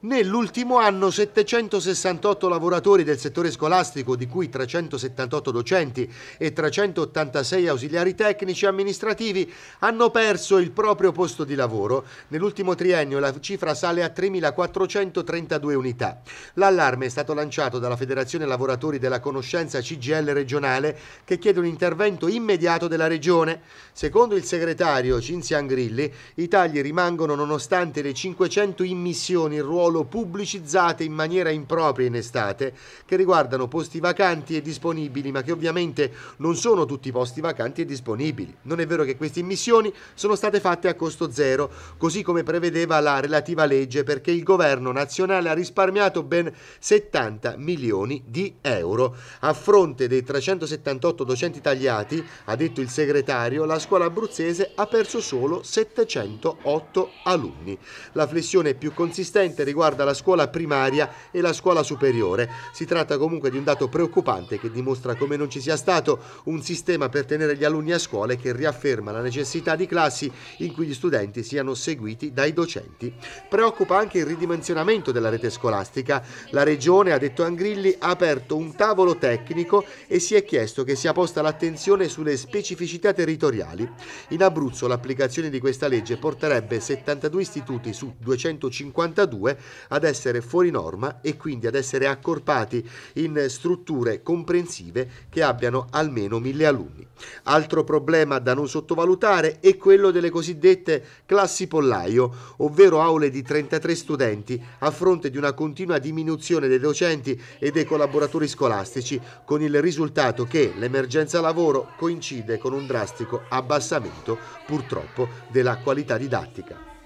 Nell'ultimo anno 768 lavoratori del settore scolastico, di cui 378 docenti e 386 ausiliari tecnici amministrativi, hanno perso il proprio posto di lavoro. Nell'ultimo triennio la cifra sale a 3.432 unità. L'allarme è stato lanciato dalla Federazione Lavoratori della Conoscenza CGL regionale che chiede un intervento immediato della regione. Secondo il segretario Cinzia Angrilli, i tagli rimangono nonostante le 500 immissioni in ruolo ruolo pubblicizzate in maniera impropria in estate, che riguardano posti vacanti e disponibili, ma che ovviamente non sono tutti posti vacanti e disponibili. Non è vero che queste immissioni sono state fatte a costo zero, così come prevedeva la relativa legge, perché il governo nazionale ha risparmiato ben 70 milioni di euro. A fronte dei 378 docenti tagliati, ha detto il segretario, la scuola abruzzese ha perso solo 708 alunni. La flessione più consistente riguarda riguarda la scuola primaria e la scuola superiore. Si tratta comunque di un dato preoccupante che dimostra come non ci sia stato un sistema per tenere gli alunni a scuola e che riafferma la necessità di classi in cui gli studenti siano seguiti dai docenti. Preoccupa anche il ridimensionamento della rete scolastica. La Regione, ha detto Angrilli, ha aperto un tavolo tecnico e si è chiesto che sia posta l'attenzione sulle specificità territoriali. In Abruzzo l'applicazione di questa legge porterebbe 72 istituti su 252 ad essere fuori norma e quindi ad essere accorpati in strutture comprensive che abbiano almeno mille alunni. Altro problema da non sottovalutare è quello delle cosiddette classi pollaio, ovvero aule di 33 studenti a fronte di una continua diminuzione dei docenti e dei collaboratori scolastici, con il risultato che l'emergenza lavoro coincide con un drastico abbassamento, purtroppo, della qualità didattica.